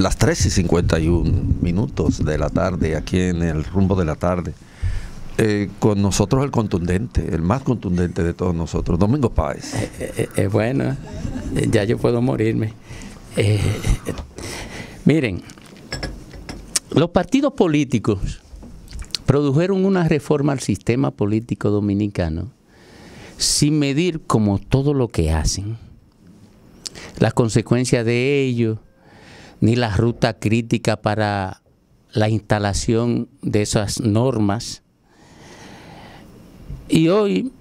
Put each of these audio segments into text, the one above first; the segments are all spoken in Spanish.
las 3 y 51 minutos de la tarde, aquí en el rumbo de la tarde, eh, con nosotros el contundente, el más contundente de todos nosotros, Domingo Páez. Eh, eh, eh bueno, ya yo puedo morirme. miren, los partidos políticos produjeron una reforma al sistema político dominicano sin medir como todo lo que hacen, las consecuencias de ello, ni la ruta crítica para la instalación de esas normas. Y hoy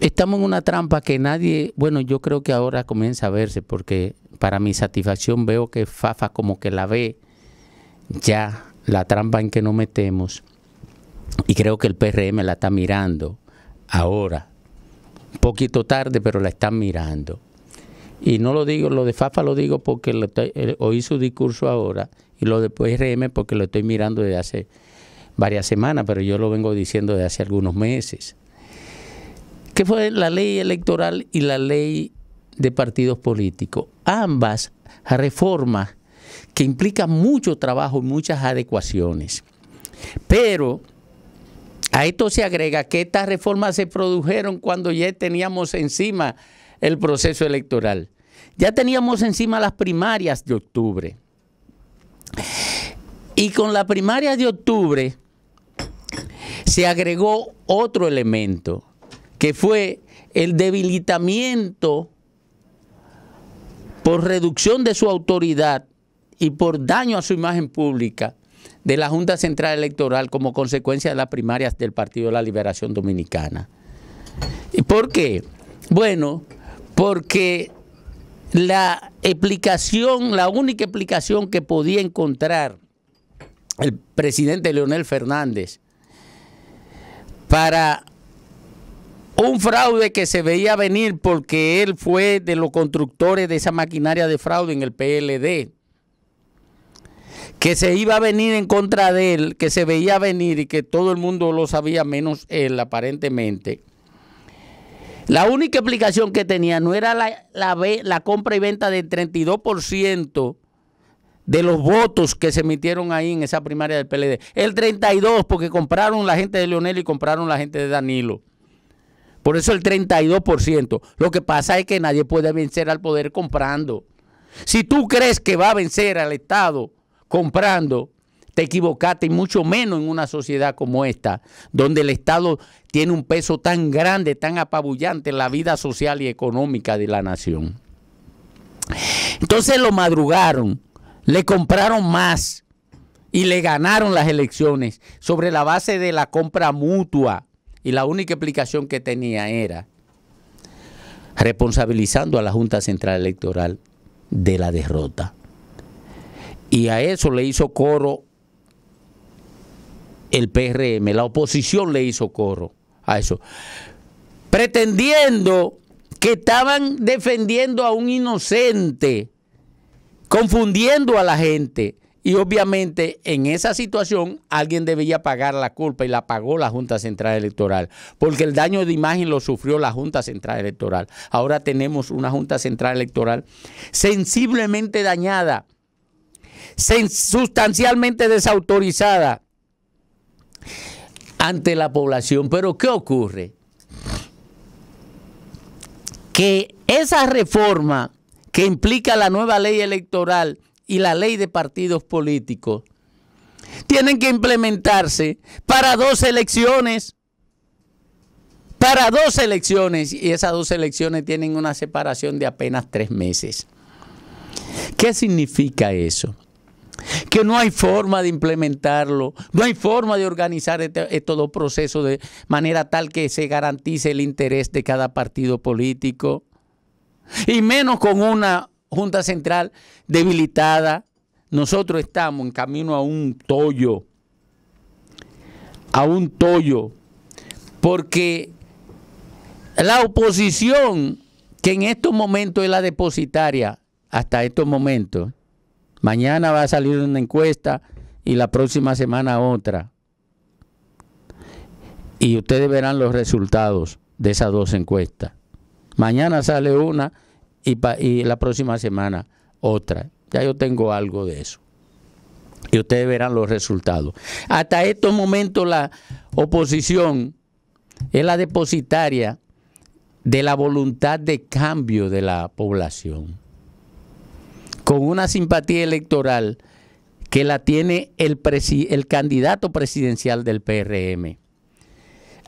estamos en una trampa que nadie, bueno, yo creo que ahora comienza a verse, porque para mi satisfacción veo que Fafa como que la ve ya, la trampa en que nos metemos, y creo que el PRM la está mirando ahora, un poquito tarde, pero la están mirando. Y no lo digo, lo de Fafa lo digo porque eh, oí su discurso ahora y lo de PRM porque lo estoy mirando desde hace varias semanas, pero yo lo vengo diciendo desde hace algunos meses. ¿Qué fue la ley electoral y la ley de partidos políticos? Ambas reformas que implican mucho trabajo y muchas adecuaciones. Pero a esto se agrega que estas reformas se produjeron cuando ya teníamos encima el proceso electoral. Ya teníamos encima las primarias de octubre. Y con la primarias de octubre se agregó otro elemento, que fue el debilitamiento por reducción de su autoridad y por daño a su imagen pública de la Junta Central Electoral como consecuencia de las primarias del Partido de la Liberación Dominicana. ¿Y por qué? Bueno, porque la explicación, la única explicación que podía encontrar el presidente Leonel Fernández para un fraude que se veía venir porque él fue de los constructores de esa maquinaria de fraude en el PLD, que se iba a venir en contra de él, que se veía venir y que todo el mundo lo sabía menos él aparentemente la única explicación que tenía no era la, la, la compra y venta del 32% de los votos que se emitieron ahí en esa primaria del PLD. El 32, porque compraron la gente de Leonel y compraron la gente de Danilo. Por eso el 32%. Lo que pasa es que nadie puede vencer al poder comprando. Si tú crees que va a vencer al Estado comprando, te equivocaste y mucho menos en una sociedad como esta, donde el Estado tiene un peso tan grande, tan apabullante en la vida social y económica de la nación. Entonces lo madrugaron, le compraron más y le ganaron las elecciones sobre la base de la compra mutua. Y la única explicación que tenía era responsabilizando a la Junta Central Electoral de la derrota. Y a eso le hizo coro el PRM, la oposición le hizo corro a eso, pretendiendo que estaban defendiendo a un inocente, confundiendo a la gente. Y obviamente en esa situación alguien debía pagar la culpa y la pagó la Junta Central Electoral, porque el daño de imagen lo sufrió la Junta Central Electoral. Ahora tenemos una Junta Central Electoral sensiblemente dañada, sustancialmente desautorizada, ante la población. Pero ¿qué ocurre? Que esa reforma que implica la nueva ley electoral y la ley de partidos políticos tienen que implementarse para dos elecciones. Para dos elecciones, y esas dos elecciones tienen una separación de apenas tres meses. ¿Qué significa eso? que no hay forma de implementarlo, no hay forma de organizar estos eh, dos procesos de manera tal que se garantice el interés de cada partido político, y menos con una Junta Central debilitada. Nosotros estamos en camino a un tollo, a un tollo, porque la oposición, que en estos momentos es la depositaria, hasta estos momentos, Mañana va a salir una encuesta y la próxima semana otra. Y ustedes verán los resultados de esas dos encuestas. Mañana sale una y, la próxima semana otra. Ya yo tengo algo de eso. Y ustedes verán los resultados. Hasta estos momentos la oposición es la depositaria de la voluntad de cambio de la población con una simpatía electoral que la tiene el, candidato presidencial del PRM.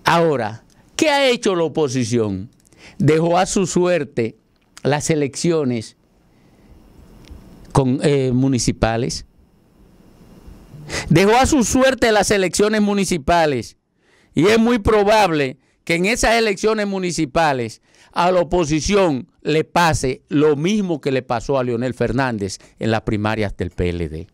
Ahora, ¿qué ha hecho la oposición? Dejó a su suerte las elecciones eh, municipales. Dejó a su suerte las elecciones municipales. Y es muy probable que en esas elecciones municipales a la oposición le pase lo mismo que le pasó a Leonel Fernández en las primarias del PLD.